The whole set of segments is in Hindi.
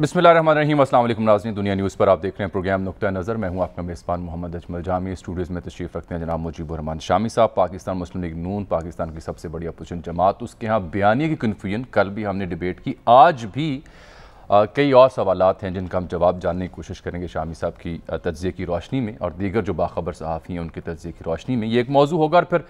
बिसमिल रहीम दुनिया न्यूज़ पर आप देख रहे हैं प्रोग्राम नुकता नज़र मैं हूँ आपका मेज़बान मोहम्मद अजमल जामी स्टूडियोज़ में तशरीफ़ रखते हैं जनाब रहमान शामी साहब पाकिस्तान मुस्लिम लीग नून पाकिस्तान की सबसे बड़ी अपोजिशन जमात उसके यहाँ बयानी की कन्फ्यूजन कल भी हमने डिबेट की आज भी आ, कई और सवाल हैं जिनका हम जवाब जानने की कोशिश करेंगे शामी साहब की तजिए की रोशनी में और दीगर जो बाखबर सहाफ़ी हैं उनके तजिए की रोशनी में ये एक मौजू होगा और फिर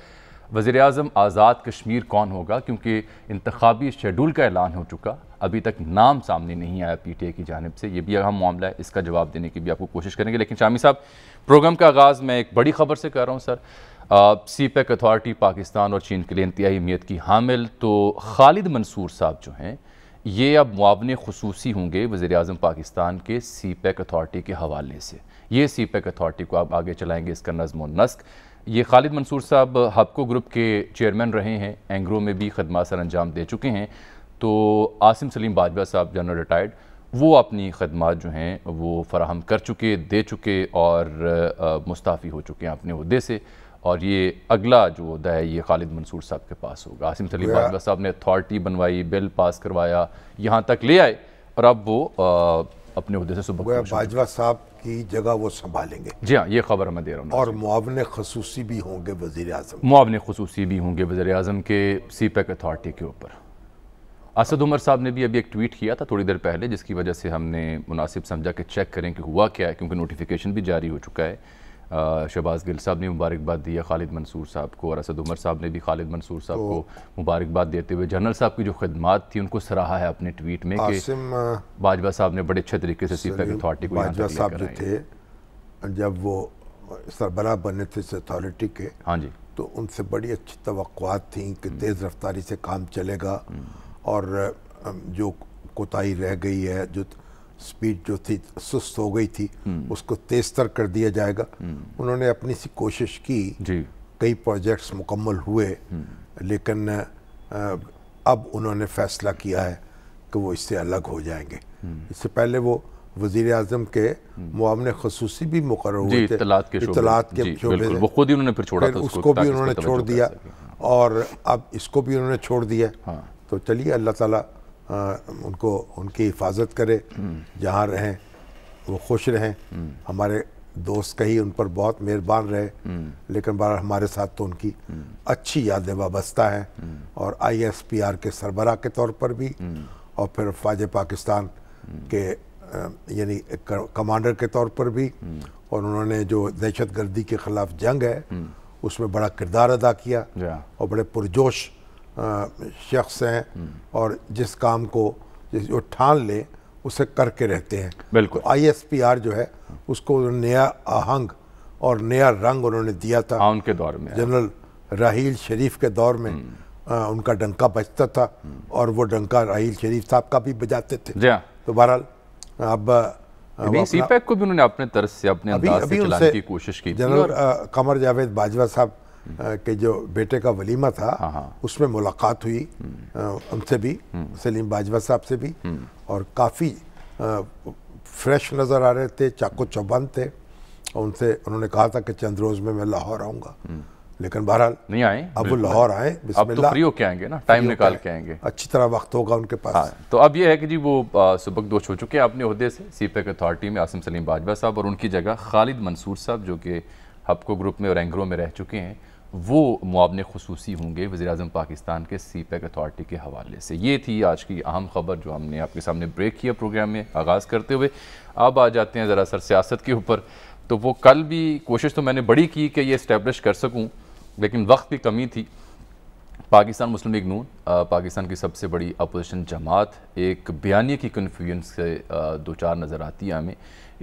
वज़ी अजम आज़ाद कश्मीर कौन होगा क्योंकि इंतबी शेड्यूल का ऐलान हो चुका अभी तक नाम सामने नहीं आया पी टी ए की जानब से ये भी अहम मामला है इसका जवाब देने की भी आपको कोशिश करेंगे लेकिन शामी साहब प्रोग्राम का आगाज़ मैं एक बड़ी ख़बर से कर रहा हूँ sir CPEC authority Pakistan और चीन के लिए इंतहाई अहमियत की हामिल तो खालिद मंसूर साहब जो हैं ये अब मुआवन खसूस होंगे वज़ी अजम पाकिस्तान के सी पैक अथॉरिटी के हवाले से ये सी पैक अथॉरिटी को आप आगे चलाएँगे इसका नज़म नस्क ये खालिद मंसूर साहब हबको ग्रुप के चेयरमैन रहे हैं एंग्रो में भी खदमा सर अंजाम दे चुके हैं तो आसिम सलीम बाजवा साहब जनरल रिटायर्ड वो अपनी खदमात जो हैं वो फराहम कर चुके दे चुके और मुस्ताफ़ी हो चुके हैं अपने अहदे से और ये अगला जो अहदा है ये खालिद मंसूर साहब के पास होगा आसिम सलीम बाजवा साहब ने अथॉरिटी बनवाई बिल पास करवाया यहाँ तक ले आए और अब वो आ, अपने से सुबह बाजवा साहब की जगह वो संभालेंगे जी हाँ ये खबर हमें दे रहा हूँ और मुआवन खसूसी भी होंगे वजी अजम मुआवन खसूसी भी होंगे वजीर अजम के सी पैक अथॉरिटी के ऊपर असद उमर साहब ने भी अभी एक ट्वीट किया था थोड़ी देर पहले जिसकी वजह से हमने मुनासिब समझा कि चेक करें कि हुआ क्या है क्योंकि नोटिफिकेशन भी जारी हो चुका है शहबाज गिल साहब ने मुबारकबाद दी है खालिद मंसूर साहब को और असद उमर साहब ने भी खालिद मंसूर साहब तो को मुबारकबाद देते हुए जनरल साहब की जो खदमात थी उनको सराहा है अपने ट्वीट में भाजपा बाजवा साहब ने बड़े अच्छे तरीके से सीपैक अथॉरिटी को साहब जो थे जब वो सरबरा बने थे इस अथॉरिटी के हाँ जी तो उनसे बड़ी अच्छी तो थी कि हम्म। तेज़ रफ्तारी से काम चलेगा हम्म। और जो कोताही रह गई है जो स्पीड जो थी सुस्त हो गई थी हम्म। उसको तेज तर कर दिया जाएगा हम्म। उन्होंने अपनी सी कोशिश की कई प्रोजेक्ट्स मुकम्मल हुए हम्म। लेकिन अब उन्होंने फैसला किया है कि वो इससे अलग हो जाएंगे इससे पहले वो वजीर अजम के मामले खसूस भी मुकर हुए थे इतलात के खुद ही उन्होंने फिर छोड़ा था उसको भी उन्होंने छोड़ दिया और अब इसको भी उन्होंने छोड़ दिया हाँ। तो चलिए अल्लाह ताला आ, उनको उनकी हिफाजत करे जहाँ रहें वो खुश रहें हमारे दोस्त कहीं उन पर बहुत मेहरबान रहे लेकिन बार हमारे साथ तो उनकी अच्छी यादें वाबस्ता हैं और आईएसपीआर के सरबराह के तौर पर भी और फिर फाज पाकिस्तान के यानी कमांडर के तौर पर भी और उन्होंने जो दहशत गर्दी के ख़िलाफ़ जंग है उसमें बड़ा किरदार अदा किया और बड़े पुरजोश शख्स हैं हम्म। और जिस काम को जिस जो ठान ले उसे करके रहते हैं बिल्कुल पी तो आर जो है उसको नया आहंग और नया रंग उन्होंने दिया था हाँ, उनके दौर में जनरल राहील शरीफ के दौर में आ, हम्म। उनका डंका बजता था हम्म। और वो डंका राहील शरीफ साहब का भी बजाते थे हाँ। तो बहरहाल अब सीपैक को भी उन्होंने अपने तरफ से अपने अभी, अभी से की कोशिश की जनरल कमर जावेद बाजवा साहब के जो बेटे का वलीमा था हाँ, हाँ। उसमें मुलाकात हुई उनसे भी सलीम बाजवा साहब से भी हम्म। और काफ़ी फ्रेश नज़र आ रहे थे चाको चौबंद थे और उनसे उन्होंने कहा था कि चंद रोज़ में मैं लाहौर आऊँगा हम्म। लेकिन बहरहाल नहीं आए अब वो लाहौर आए अब तो फ्री होके आएंगे ना टाइम निकाल के आएंगे अच्छी तरह वक्त होगा उनके पास हाँ, तो अब ये है कि जी वो सबक दोष हो चुके हैं अपने अहदे से सी पैक अथॉरिटी में आसम सलीम बाजवा साहब और उनकी जगह खालिद मंसूर साहब जो कि हबको ग्रुप में और एंग्रो में रह चुके हैं वो मुआवने खसूसी होंगे वज़ी अजम पाकिस्तान के सी पैक अथॉरिटी के हवाले से ये थी आज की अहम खबर जो हमने आपके सामने ब्रेक किया प्रोग्राम में आगाज़ करते हुए अब आ जाते हैं ज़रा सर सियासत के ऊपर तो वो कल भी कोशिश तो मैंने बड़ी की कि ये इस्टेब्लिश कर सकूँ लेकिन वक्त की कमी थी पाकिस्तान मुस्लिम लीग नून पाकिस्तान की सबसे बड़ी अपोजिशन जमात एक बयानिया की कन्फ्यूजन से दो चार नज़र आती है हमें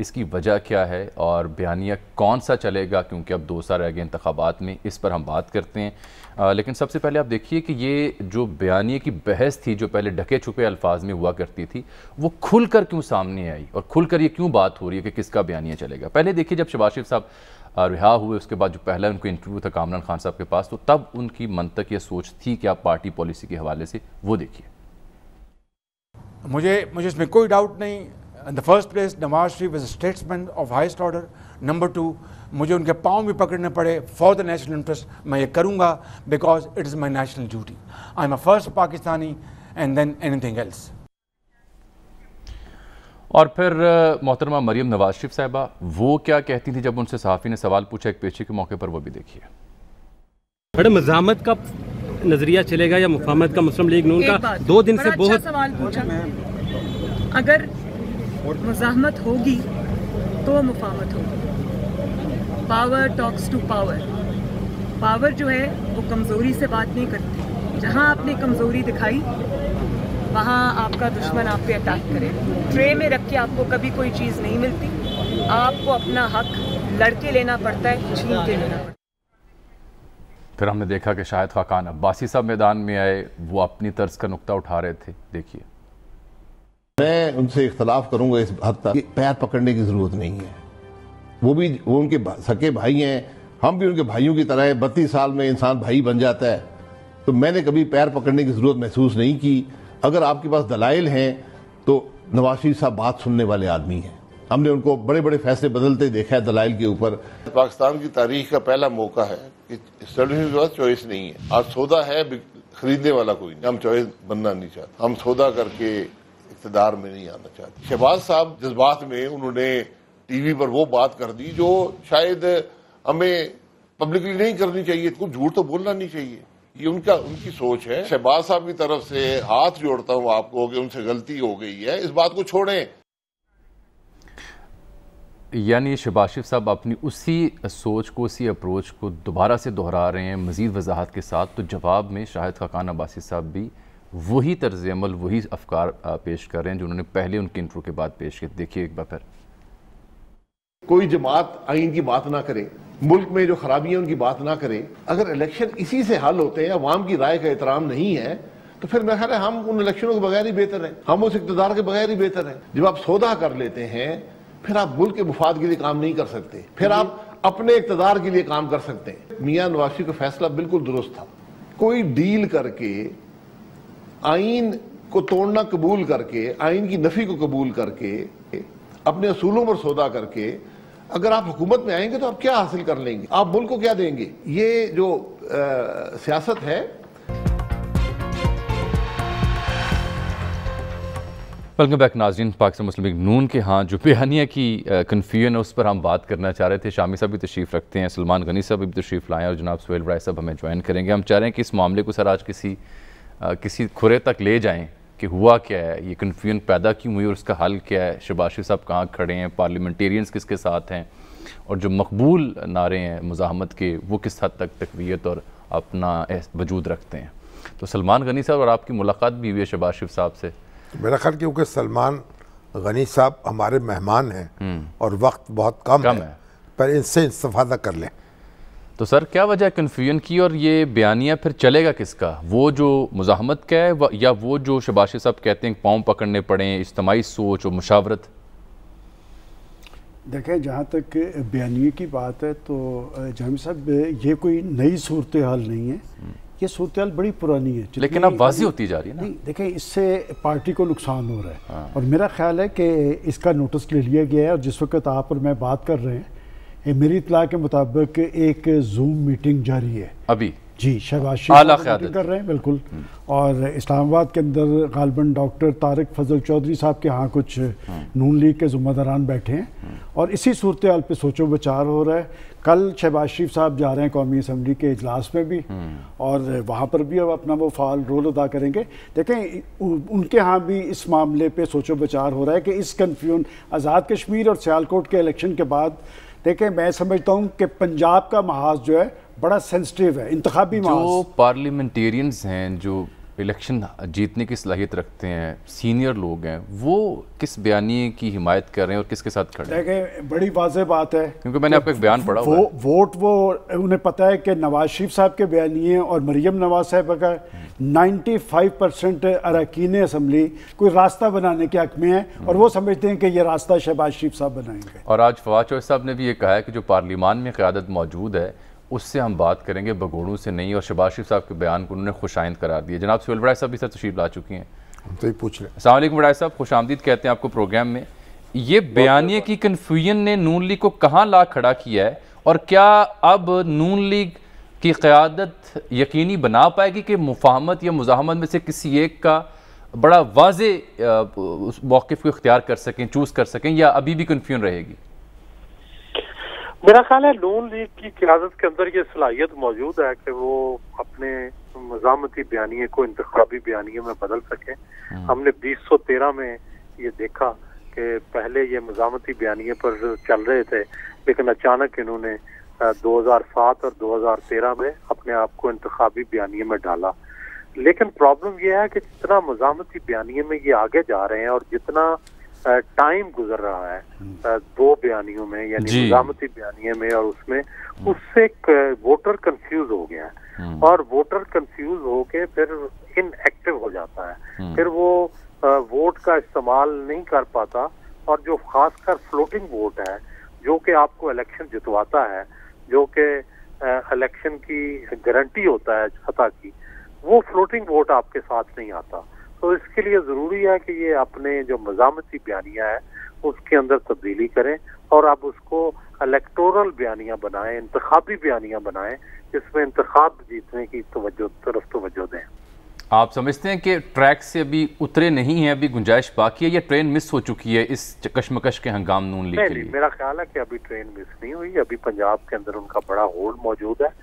इसकी वजह क्या है और बयानिया कौन सा चलेगा क्योंकि अब दो साल रह गए इंतबात में इस पर हम बात करते हैं आ, लेकिन सबसे पहले आप देखिए कि ये जो बयानिया की बहस थी जो पहले ढके छुपे अल्फाज में हुआ करती थी वो खुल कर क्यों सामने आई और खुल कर ये क्यों बात हो रही है कि किसका बयानिया चलेगा पहले देखिए जब शबाशिफ साहब रिहा हुए उसके बाद जो पहला उनका इंटरव्यू था कामरान खान साहब के पास तो तब उनकी मंतक यह सोच थी कि आप पार्टी पॉलिसी के हवाले से वो देखिए मुझे मुझे इसमें कोई डाउट नहीं in the first place Nawaz Sharif is statesman of highest order number two मुझे उनके पाँव भी पकड़ने पड़े फॉर द नेशनल इंटरेस्ट मैं ये करूँगा because it is my national duty I am a first Pakistani and then anything else और फिर मोहतरमा मरीम नवाज शरीफ साहबा वो क्या कहती थी जब उनसे सहाफ़ी ने सवाल पूछा एक पेशे के मौके पर वो भी देखिए मैडम मजामत का नज़रिया चलेगा या मुफामत का मुस्लिम लीग नून का दो दिन से अच्छा बहुत अच्छा सवाल पूछा अगर मजामत होगी तो मुफामत होगी power talks to power power जो है वो कमज़ोरी से बात नहीं करती जहाँ आपने कमज़ोरी दिखाई वहाँ आपका दुश्मन आप पे अटैक करे ट्रे में रख के आपको कभी कोई चीज़ नहीं मिलती आपको अपना हक लड़के लेना पड़ता है छीन के लेना पड़ता फिर हमने देखा कि शायद खाकान अब्बासी साहब मैदान में आए वो अपनी तर्ज का नुकता उठा रहे थे देखिए मैं उनसे इख्तलाफ करूंगा इस हद तक पैर पकड़ने की ज़रूरत नहीं है वो भी वो उनके सके भाई हैं हम भी उनके भाइयों की तरह बत्तीस साल में इंसान भाई बन जाता है तो मैंने कभी पैर पकड़ने की ज़रूरत महसूस नहीं की अगर आपके पास दलाइल हैं तो नवाज शरीफ साहब बात सुनने वाले आदमी हैं हमने उनको बड़े बड़े फैसले बदलते देखा है दलाइल के ऊपर पाकिस्तान की तारीख का पहला मौका है कि चॉइस नहीं है आज सौदा है खरीदने वाला कोई नहीं हम चॉइस बनना नहीं चाहते हम सौदा करके इकतदार में नहीं आना चाहते शहबाज साहब जज्बात में उन्होंने टीवी पर वो बात कर दी जो शायद हमें पब्लिकली नहीं करनी चाहिए कुछ झूठ तो बोलना नहीं चाहिए ये उनका उनकी सोच है शहबाज साहब की तरफ से हाथ जोड़ता हूँ आपको कि उनसे गलती हो गई है इस बात को छोड़ें यानी शबाशिफ साहब अपनी उसी सोच को उसी अप्रोच को दोबारा से दोहरा रहे हैं मज़ीद वजाहत के साथ तो जवाब में शाहिद खान अब्बासी साहब भी वही तर्ज अमल वही अफकार पेश कर रहे हैं जो उन्होंने पहले उनके इंटरव्यू के बाद पेश किए देखिए एक बार फिर कोई जमात आइन की बात ना करे मुल्क में जो खराबियां उनकी बात ना करे अगर इलेक्शन इसी से हल होते हैं अवाम की राय का एहतराम नहीं है तो फिर मेरा ख्याल है हम उन इलेक्शनों के बगैर ही बेहतर हैं हम उस इकतदार के बगैर ही बेहतर हैं जब आप सौदा कर लेते हैं फिर आप मुल्क के मुफाद के लिए काम नहीं कर सकते फिर आप अपने इकतदार के लिए काम कर सकते हैं मियाँ नवाशी का फैसला बिल्कुल दुरुस्त था कोई डील करके आइन को तोड़ना कबूल करके आइन की नफी को कबूल करके अपने असूलों पर सौदा करके अगर आप हुकूमत में आएंगे तो आप क्या हासिल कर लेंगे आप मुल्क को क्या देंगे ये जो आ, सियासत है वेलकम बैक नाजीन पाकिस्तान मुस्लिम लीग नून के हाँ जो बयानिया की कन्फ्यूजन है उस पर हम बात करना चाह रहे थे शामी साहब भी तशरीफ़ रखते हैं सलमान गनी साहब भी तशरीफ़ लाएँ और जनाब सुहेल राय साहब हमें ज्वाइन करेंगे हम चाह रहे हैं कि इस मामले को सर आज किसी आ, किसी खुरे तक ले जाएँ कि हुआ क्या है ये कन्फ्यूजन पैदा क्यों हुई और उसका हल क्या है शबाशी साहब कहाँ खड़े हैं पार्लियामेंटेरियंस किसके साथ हैं और जो मकबूल नारे हैं मुजामत के वो किस हद तक तकवीत और अपना वजूद रखते हैं तो सलमान गनी साहब और आपकी मुलाकात भी हुई है शबाज शिफ साहब से मेरा ख्याल क्योंकि सलमान गनी साहब हमारे मेहमान हैं हम्म। और वक्त बहुत कम, कम है।, है पर इनसे इस्तफादा कर लें तो सर क्या वजह कन्फ्यूजन की और ये बयानिया फिर चलेगा किसका वो जो मुजामत का है या वो जो शबाशी साहब कहते हैं पाँव पकड़ने पड़े इज्तमाही सोच और मुशावरत देखें जहाँ तक बयानिए की बात है तो जाम साहब ये कोई नई सूरत हाल नहीं है ये सूरत हाल बड़ी पुरानी है लेकिन अब वाजी होती जा रही है ना देखें इससे पार्टी को नुकसान हो रहा है हाँ। और मेरा ख्याल है कि इसका नोटिस ले लिया गया है और जिस वक्त आप और मैं बात कर रहे हैं मेरी इतला के मुताबिक एक जूम मीटिंग जारी है अभी जी शहबाज हाँ, कर रहे हैं बिल्कुल हम्म। और इस्लामाबाद के अंदर गालबन डॉक्टर तारक फजल चौधरी साहब के यहाँ कुछ हम्म। नून लीग के जुम्मेदारान बैठे हैं हम्म। और इसी सूरत हाल पर सोचो विचार हो रहा है कल शहबाज शरीफ साहब जा रहे हैं कौमी असम्बली के अजलास में भी और वहाँ पर भी अब अपना वो फाल रोल अदा करेंगे देखें उनके यहाँ भी इस मामले पर सोचो विचार हो रहा है कि इस कन्फ्यूजन आज़ाद कश्मीर और सियालकोट के इलेक्शन के बाद देखें मैं समझता हूँ कि पंजाब का महाज जो है बड़ा सेंसिटिव है इंतबी जो पार्लियामेंटेरियंस हैं जो इलेक्शन जीतने की सलाहियत रखते हैं सीनियर लोग हैं वो किस बयानी की हिमायत कर रहे हैं और किसके साथ खड़े हैं बड़ी वाजह बात है क्योंकि मैंने आपका एक बयान पढ़ा वो वोट वो उन्हें पता है कि नवाज शरीफ साहब के बयानी और मरीम नवाज साहब का 95 परसेंट अरकान असम्बली कोई रास्ता बनाने के हक में है और वो समझते हैं कि ये रास्ता शहबाज शरीफ साहब बनाएंगे और आज फवाद चौहरी साहब ने भी ये कहा है कि जो पार्लियामान में क्यादत मौजूद है उससे हम बात करेंगे भगोड़ू से नहीं और शबाज शरीफ साहब के बयान को उन्होंने खुशाइंद करार दिया जनाब सुल बड़ा साहब भी सर तशीफ ला चुकी हैं तो ही पूछ रहे अलैक् बड़ा साहब खुश आमदीद कहते हैं आपको प्रोग्राम में ये बयानी की कन्फ्यूजन ने नून लीग को कहाँ ला खड़ा किया है और क्या अब नून लीग की क़्यादत यकीनी बना पाएगी कि मुफाहमत या मुजाहमत में से किसी एक का बड़ा वाज उस मौक़ को इख्तियार कर सकें चूज़ कर सकें या अभी भी कन्फ्यूजन रहेगी मेरा ख्याल है नून लीग की क्यादत के अंदर ये सलाहियत मौजूद है कि वो अपने मजामती बयानी को इंतबी बयानी में बदल सकें हाँ। हमने बीस सौ तेरह में ये देखा कि पहले ये मजामती बयानी पर चल रहे थे लेकिन अचानक इन्होंने 2007 और 2013 में अपने आप को इंतबी बयानी में डाला लेकिन प्रॉब्लम यह है कि जितना मजामती बयानी में ये आगे जा रहे हैं और जितना टाइम गुजर रहा है हम्म। दो बयानियों में यानी निजामती बयानी में और उसमें हम्म। उससे वोटर कंफ्यूज हो गया है हम्म। और वोटर कंफ्यूज होके फिर इनएक्टिव हो जाता है फिर वो वोट का इस्तेमाल नहीं कर पाता और जो खासकर फ्लोटिंग वोट है जो कि आपको इलेक्शन जितवाता है जो कि इलेक्शन की गारंटी होता है फतह की वो फ्लोटिंग वोट आपके साथ नहीं आता तो इसके लिए ज़रूरी है कि ये अपने जो मजामती बयानियाँ है उसके अंदर तब्दीली करें और अब उसको इलेक्टोरल बयानिया बनाएं इंतबी बयानियाँ बनाएं जिसमें इंतखब जीतने की तवज्जो तरफ तोज्जो दें आप समझते हैं कि ट्रैक से अभी उतरे नहीं है अभी गुंजाइश बाकी है या ट्रेन मिस हो चुकी है इस कश्मकश के हंगाम नून लीग के लिए मेरा ख्याल है कि अभी ट्रेन मिस नहीं हुई अभी पंजाब के अंदर उनका बड़ा होल्ड मौजूद है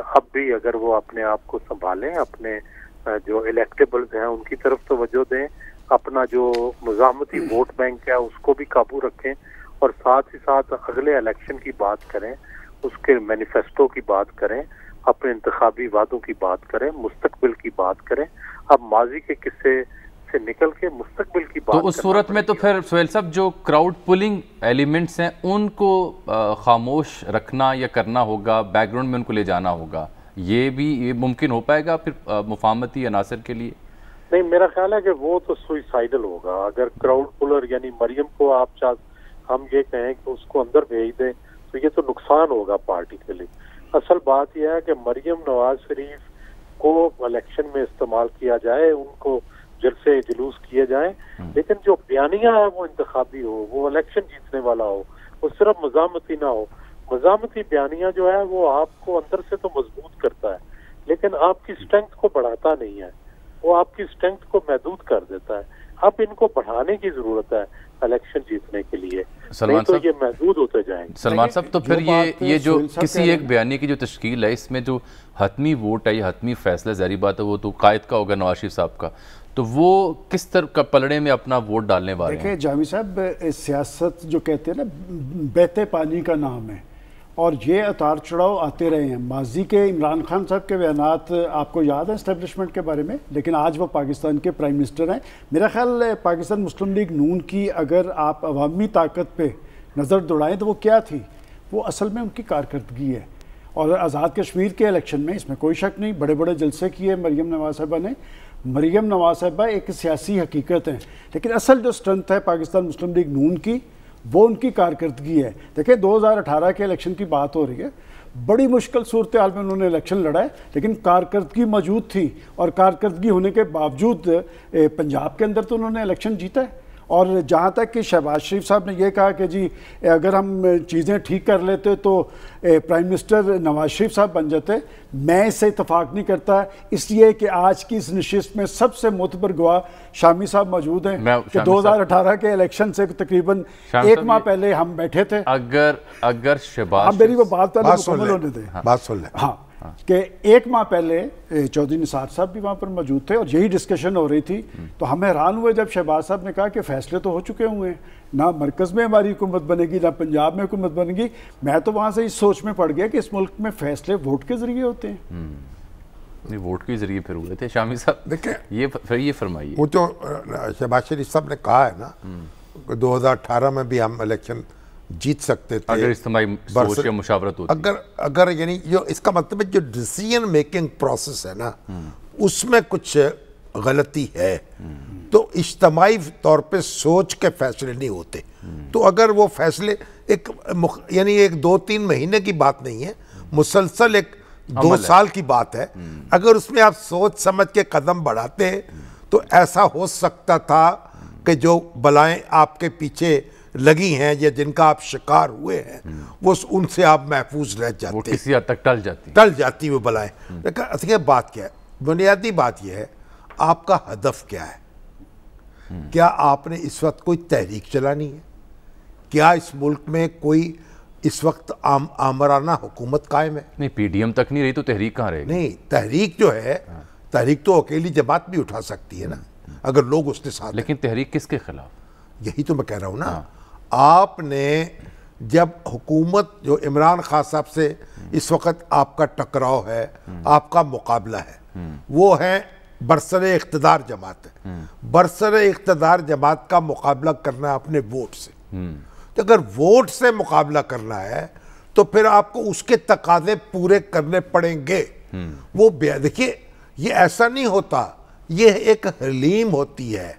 अब भी अगर वो अपने आप को संभालें अपने जो इलेक्टेबल्स हैं उनकी तरफ तोज्जो दें अपना जो मजामती वोट बैंक है उसको भी काबू रखें और साथ ही साथ अगले इलेक्शन की बात करें उसके मैनिफेस्टो की बात करें अपने इंतबी वादों की बात करें मुस्तबिल की बात करें अब माजी के किस्से से निकल के मुस्तबिल की तो बात तो उस सूरत में तो फिर सोहेल साहब जो क्राउड पुलिंग एलिमेंट्स हैं उनको खामोश रखना या करना होगा बैकग्राउंड में उनको ले जाना होगा ये भी ये मुमकिन हो पाएगा फिर मुफामती अनासर के लिए नहीं मेरा ख्याल है कि वो तो सुइसाइडल होगा अगर क्राउड पुलर यानी मरियम को आप चाह हम ये कहें कि उसको अंदर भेज दें तो ये तो नुकसान होगा पार्टी के लिए असल बात यह है कि मरियम नवाज शरीफ को इलेक्शन में इस्तेमाल किया जाए उनको जलसे जुलूस किए जाए हम्म। लेकिन जो बयानिया है वो इंतबी हो वो इलेक्शन जीतने वाला हो वो सिर्फ मजामती ना हो मजामती बयानिया जो है वो आपको अंदर से तो मजबूत करता है लेकिन आपकी स्ट्रेंथ को बढ़ाता नहीं है वो आपकी स्ट्रेंथ को महदूद कर देता है अब इनको बढ़ाने की जरूरत है इलेक्शन जीतने के लिए सलमान तो ये महदूद होते जाएंगे सलमान साहब तो फिर ये ये जो किसी एक बयानी की जो तश्कील है इसमें जो हतमी वोट है या हतमी फैसला जहरी बात है वो तो कायद का होगा नवाज शरीफ साहब का तो वो किस तरह का पलड़े में अपना वोट डालने वाले देखिए जामी साहब सियासत जो कहते हैं ना बहते पानी का नाम है और ये उतार चढ़ाव आते रहे हैं माजी के इमरान खान साहब के बयान आपको याद है इस्टेबलिशमेंट के बारे में लेकिन आज वो पाकिस्तान के प्राइम मिनिस्टर हैं मेरा ख्याल पाकिस्तान मुस्लिम लीग नून की अगर आप अवामी ताकत पर नज़र दौड़ाएँ तो वो क्या थी वो असल में उनकी कारकर्दगी है और आज़ाद कश्मीर के इलेक्शन में इसमें कोई शक नहीं बड़े बड़े जलसे किए मरीम नवाज साहबा ने मरीम नवाज साहबा एक सियासी हकीकत हैं लेकिन असल जो स्ट्रेंथ है पाकिस्तान मुस्लिम लीग नून की वो उनकी कारकर्दगी है देखिए 2018 के इलेक्शन की बात हो रही है बड़ी मुश्किल सूरत हाल में उन्होंने इलेक्शन लड़ाए लेकिन कारकर्दगी मौजूद थी और कारकर्दगी होने के बावजूद पंजाब के अंदर तो उन्होंने इलेक्शन जीता है और जहाँ तक कि शहबाज शरीफ साहब ने यह कहा कि जी अगर हम चीज़ें ठीक कर लेते तो प्राइम मिनिस्टर नवाज शरीफ साहब बन जाते मैं इससे इतफाक़ नहीं करता इसलिए कि आज की इस नशस्त में सबसे मोतबर गवाह शामी साहब मौजूद हैं कि 2018 के इलेक्शन से तकरीबन एक माह पहले हम बैठे थे अगर अगर शहबाज हाँ, मेरी वो बात तो होने दें बात सुन लें हाँ हाँ। कि एक माह पहले चौधरी निसार साहब भी वहाँ पर मौजूद थे और यही डिस्कशन हो रही थी तो हम हैरान हुए जब शहबाज साहब ने कहा कि फैसले तो हो चुके हुए हैं ना मरकज़ में हमारी हुकूमत बनेगी ना पंजाब में हुकूमत बनेगी मैं तो वहाँ से इस सोच में पड़ गया कि इस मुल्क में फैसले वोट के ज़रिए होते हैं हम्म। नहीं वोट के ज़रिए फिर हुए थे शामी साहब देखिए ये फिर ये फरमाइए वो जो शहबाज शरीफ साहब ने कहा है ना हम्म। अठारह में भी हम इलेक्शन जीत सकते थे अगर सोच मुशावरत होती अगर अगर यानी जो इसका मतलब है जो डिसीजन मेकिंग प्रोसेस है ना उसमें कुछ गलती है तो इज्तमाही तौर पे सोच के फैसले नहीं होते तो अगर वो फैसले एक यानी एक दो तीन महीने की बात नहीं है मुसलसल एक दो साल की बात है अगर उसमें आप सोच समझ के कदम बढ़ाते तो ऐसा हो सकता था कि जो बलाएं आपके पीछे लगी हैं या जिनका आप शिकार हुए हैं वो उनसे आप महफूज रह जाते हैं किसी हद तक टल जाती टल जाती वो बलाएं देखा बात क्या है बुनियादी बात यह है आपका हदफ क्या है क्या आपने इस वक्त कोई तहरीक चलानी है क्या इस मुल्क में कोई इस वक्त आम आमराना हुकूमत कायम है नहीं पीडीएम तक नहीं रही तो तहरीक कहाँ रहेगी नहीं तहरीक जो है हाँ। तहरीक तो अकेली जमात भी उठा सकती है ना हाँ। अगर लोग उसके साथ लेकिन तहरीक किसके खिलाफ यही तो मैं कह रहा हूँ ना हाँ। आपने जब हुकूमत जो इमरान खान साहब से इस वक्त आपका टकराव है आपका मुकाबला है वो है बरसर इकतदार जमात बरसर इकतदार जमात का मुकाबला करना है अपने वोट से तो अगर वोट से मुकाबला करना है तो फिर आपको उसके तकाजे पूरे करने पड़ेंगे वो देखिए ये ऐसा नहीं होता ये एक हलीम होती है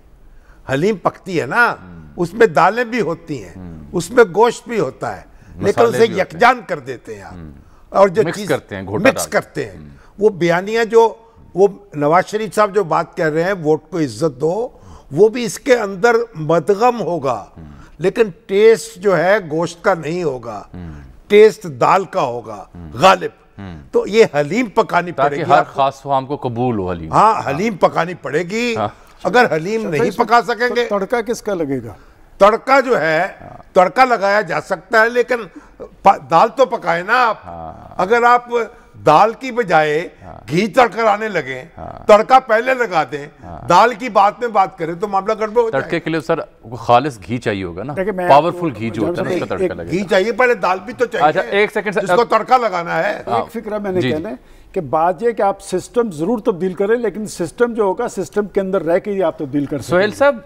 हलीम पकती है ना उसमें दालें भी होती हैं हम्म। उसमें गोश्त भी होता है लेकिन उसे यकजान कर देते हैं आप हम्म। और जो चीज करते हैं मिक्स करते हैं हम्म। वो बयानिया जो वो नवाज शरीफ साहब जो बात कर रहे हैं वोट को इज्जत दो वो भी इसके अंदर मदगम होगा लेकिन टेस्ट जो है गोश्त का नहीं होगा टेस्ट दाल का होगा गालिब तो ये हलीम पकानी पड़ेगी हर खास को कबूल हो हलीम हाँ, हाँ। हलीम पकानी पड़ेगी हाँ। अगर हलीम अच्छा, नहीं पका सकेंगे तड़का किसका लगेगा तड़का जो है तड़का लगाया जा सकता है लेकिन दाल तो पकाए ना आप हाँ। अगर आप दाल की बजाय हाँ। घी तड़का लाने लगे हाँ। तड़का पहले लगा दें दाल की बात में बात करें तो मामला गड़बड़ हो तड़के के लिए सर खालिस घी चाहिए होगा ना पावरफुल घी जो होता है उसका तड़का घी चाहिए पहले दाल भी तो चाहिए अच्छा, एक सेकंड तड़का लगाना है एक फिक्र मैंने कहना है कि बात यह कि आप सिस्टम ज़रूर तब्दील करें लेकिन सिस्टम जो होगा सिस्टम के अंदर रह के ही आप तब्दील कर सोहेल साहब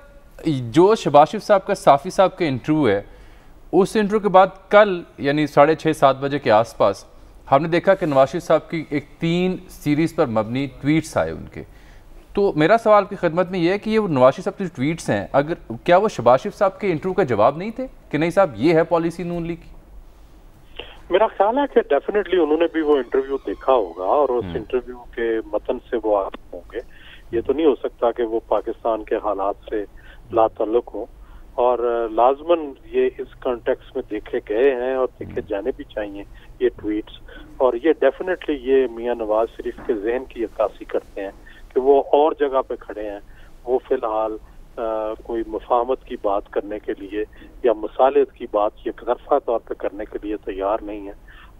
जो शबाशिफ साहब का साफ़ी साहब का इंटरव्यू है उस इंटरव्यू के बाद कल यानी साढ़े छः सात बजे के आसपास हमने देखा कि नवाज शरीफ साहब की एक तीन सीरीज़ पर मबनी ट्वीट्स आए उनके तो मेरा सवाल की खिदमत में यह है कि ये नवाज शरीफ साहब के जो ट्वीट्स हैं अगर क्या वो शबाशिफ साहब के इंटरव्यू का जवाब नहीं थे कि नहीं साहब ये है पॉलिसी नून लीग की मेरा ख्याल है कि डेफिनेटली उन्होंने भी वो इंटरव्यू देखा होगा और उस इंटरव्यू हम्म। के मतन से वो आगे होंगे ये तो नहीं हो सकता कि वो पाकिस्तान के हालात से लातल्लुक हो और लाजमन ये इस कॉन्टेक्स्ट में देखे गए हैं और देखे हम्म। जाने भी चाहिए ये ट्वीट्स और ये डेफिनेटली ये मियाँ नवाज शरीफ के जहन की अक्सी करते हैं कि वो और जगह पे खड़े हैं वो फिलहाल कोई मुफामत की बात करने के लिए या मसालत की बात यकतरफा तौर पर करने के लिए तैयार नहीं है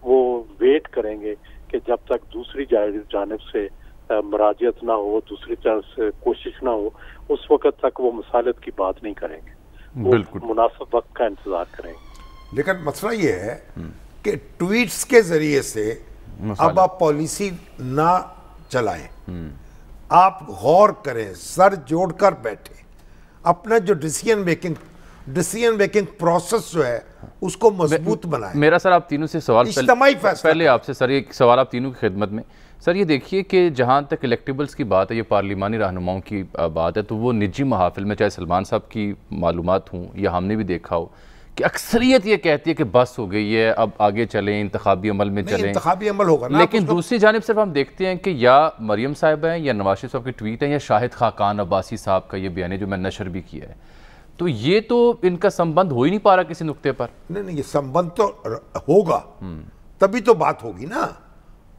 वो वेट करेंगे कि जब तक दूसरी जानब से मराजियत ना हो दूसरी तरफ से कोशिश ना हो उस वक्त तक वो मसालत की बात नहीं करेंगे बिल्कुल मुनासिब वक्त का इंतजार करेंगे लेकिन मसला ये है कि ट्वीट्स के जरिए से अब आप पॉलिसी ना चलाएं हम्म। आप गौर करें सर जोड़कर बैठे अपना जो decision making decision making process जो है उसको मजबूत बनाए मेरा सर आप तीनों से सवाल पहले, आपसे सर एक सवाल आप तीनों की खिदमत में सर ये देखिए कि जहाँ तक इलेक्टिबल्स की बात है ये पार्लिमानी रहनुमाओं की बात है तो वो निजी महाफिल में चाहे सलमान साहब की मालूम हों या हमने भी देखा हो कि अक्सरियत ये कहती है कि बस हो गई है अब आगे चले इंतबी अमल में चले अमल होगा लेकिन दूसरी जानब सिर्फ हम देखते हैं कि या मरियम साहब हैं या नवाज साहब की ट्वीट है या शाहिद खाकान अब्बासी साहब का ये बयान है जो मैं नशर भी किया है तो ये तो इनका संबंध हो ही नहीं पा रहा किसी नुकते पर नहीं नहीं ये संबंध तो होगा हम्म। तभी तो बात होगी ना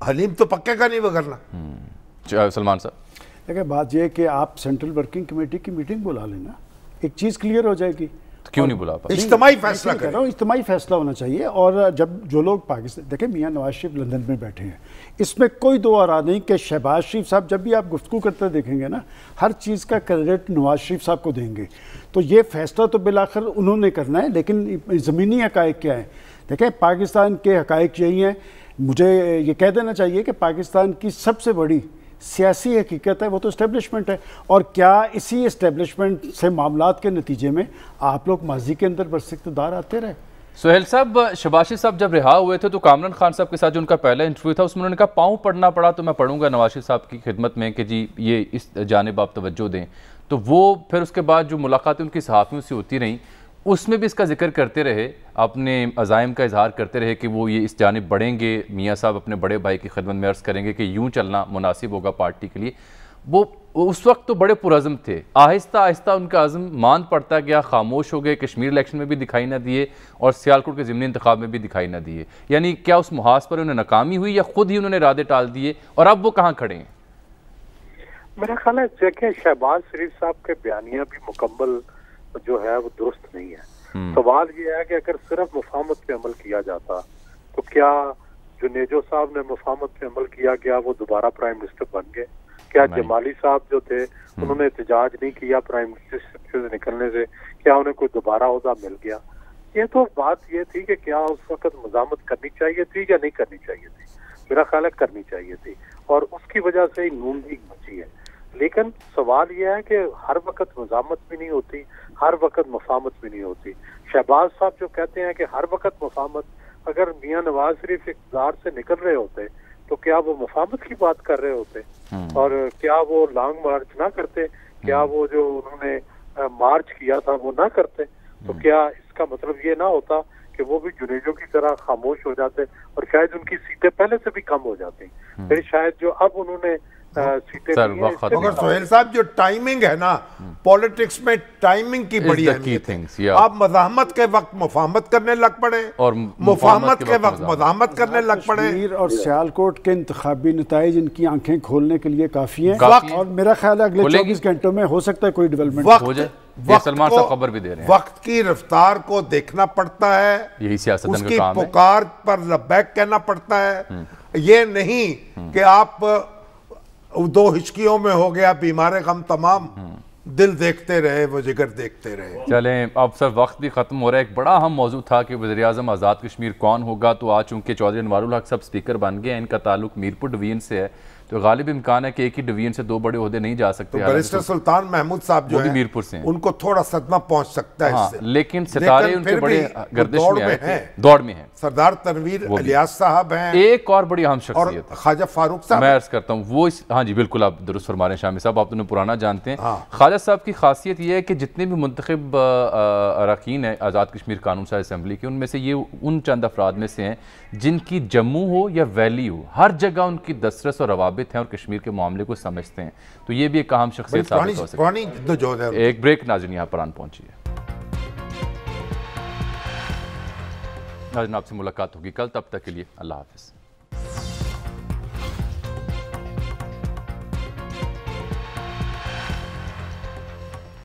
हलीम तो पक्के का नहीं वगरना हम्म। सलमान साहब देखिए बात यह कि आप सेंट्रल वर्किंग कमेटी की मीटिंग बुला लेना एक चीज़ क्लियर हो जाएगी तो क्यों नहीं बुला पा इज्तमाही फैसला कर रहा हूँ इज्तमाही फैसला होना चाहिए और जब जो लोग पाकिस्तान देखें मियाँ नवाज शरीफ लंदन में बैठे हैं इसमें कोई दो आरा नहीं कि शहबाज शरीफ साहब जब भी आप गुफ्तु करते देखेंगे ना हर चीज़ का क्रेडिट नवाज शरीफ साहब को देंगे तो ये फैसला तो आखिर उन्होंने करना है लेकिन ज़मीनी हक़ क्या है देखें पाकिस्तान के हक़ यही हैं मुझे ये कह देना चाहिए कि पाकिस्तान की सबसे बड़ी सियासी हकीकत है वो तो इस्टेबलिशमेंट है और क्या इसी इस्टेब्लिशमेंट से मामला के नतीजे में आप लोग माजी के अंदर बरस आते रहे सुहेल साहब शबाशी साहब जब रिहा हुए थे तो कामरान खान साहब के साथ जो उनका पहला इंटरव्यू था उसमें उन्होंने कहा पाँव पढ़ना पड़ा तो मैं पढ़ूंगा नवाशी साहब की खिदमत में कि जी ये इस जानब आप तोज्जो दें तो वो फिर उसके बाद जो मुलाकातें उनकी सहाफ़ियों से होती रहीं उसमें भी इसका जिक्र करते रहे अपने अजायम का इजहार करते रहे कि वो ये इस जानब बढ़ेंगे मियाँ साहब अपने बड़े भाई की खदमत में अर्ज़ करेंगे कि यूँ चलना मुनासिब होगा पार्टी के लिए वो उस वक्त तो बड़े पुरज़म थे आहिस्ता आहिस्ता उनका अज़म मान पड़ता गया खामोश हो गए कश्मीर इलेक्शन में भी दिखाई ना दिए और सियालकोट के ज़मनी इंतखब में भी दिखाई ना दिए यानी क्या उस मुहाज पर उन्हें नाकामी हुई या ख़ुद ही उन्होंने इरादे टाल दिए और अब वो कहाँ खड़े हैं मेरा ख्याल है देखें शहबाज शरीफ साहब के बयानिया भी मुकम्मल जो है वो दुरुस्त नहीं है हम्म। सवाल ये है कि अगर सिर्फ मुफामत पे अमल किया जाता तो क्या जो नेजो साहब ने मुफामत पे अमल किया गया वो दोबारा प्राइम मिनिस्टर बन गए क्या जमाली साहब जो थे हम्म। उन्होंने एहतजाज नहीं किया प्राइम मिनिस्टर से निकलने से क्या उन्हें कोई दोबारा अहदा मिल गया ये तो बात ये थी कि क्या उस वक्त मजामत करनी चाहिए थी या नहीं करनी चाहिए थी मेरा ख्याल है करनी चाहिए थी और उसकी वजह से ही नून लीग मची है लेकिन सवाल यह है कि हर वक्त मजामत भी नहीं होती हर वक्त मसामत भी नहीं होती शहबाज साहब जो कहते हैं कि हर वक्त मसामत अगर मियाँ नवाज शरीफ इकदार से निकल रहे होते तो क्या वो मफामत की बात कर रहे होते हाँ। और क्या वो लॉन्ग मार्च ना करते क्या हाँ। वो जो उन्होंने मार्च किया था वो ना करते तो हाँ। क्या इसका मतलब ये ना होता कि वो भी जुनेजों की तरह खामोश हो जाते और शायद उनकी सीटें पहले से भी कम हो जाती फिर शायद जो अब उन्होंने हाँ। सीटें सोहेल साहब जो टाइमिंग है ना पॉलिटिक्स में टाइमिंग की बड़ी थिंग्स आप मजामत के वक्त मुफाहमत करने लग पड़े और मुफाहमत के वक्त मजामत करने लग पड़े और सियालकोट के इंतजामी नतज इनकी आंखें खोलने के लिए काफी है और मेरा ख्याल है अगले चौबीस घंटों में हो सकता है कोई डेवलपमेंट हो जाए सलमान साहब खबर भी दे रहे हैं वक्त की रफ्तार को देखना पड़ता है यही सियासत उसकी पुकार पर लबैक कहना पड़ता है हम्म। ये नहीं हम्म। कि आप दो हिचकियों में हो गया बीमार गम तमाम दिल देखते रहे वो जिगर देखते रहे चलें अब सर वक्त भी ख़त्म हो रहा है एक बड़ा अहम मौजूद था कि वजी अजम आज़ाद कश्मीर कौन होगा तो आज चूंकि चौधरी अनवारुल हक सब स्पीकर बन गए इनका ताल्लुक मीरपुर डिवीजन से है तो गालिब इम्कान है कि एक ही डिवीजन से दो बड़े अहदे नहीं जा सकते तो, तो सुल्तान महमूद साहब जो है मीरपुर से उनको थोड़ा सदमा पहुंच सकता है हाँ, लेकिन सितारे उनके बड़े गर्दिश में, में हैं दौड़ में हैं सरदार तनवीर अलियास साहब हैं एक और बड़ी अहम शख्सियत ख्वाजा फारूक साहब मैं अर्ज करता हूँ वो हाँ जी बिल्कुल आप दुरुस्त फरमा रहे हैं शामी साहब आप तो पुराना जानते हैं हाँ। ख्वाजा साहब की खासियत यह है कि जितने भी मंतखब अरकान हैं आज़ाद कश्मीर कानून शाह असम्बली के उनमें से ये उन चंद अफराद में से हैं जिनकी जम्मू हो या वैली हो हर जगह उनकी दसरस और रवाब साबित हैं और कश्मीर के मामले को समझते हैं तो ये भी एक अहम शख्सियत एक ब्रेक नाजन यहाँ पर आन पहुंची है नाजन आपसे मुलाकात होगी कल तब तक के लिए अल्लाह हाफिज़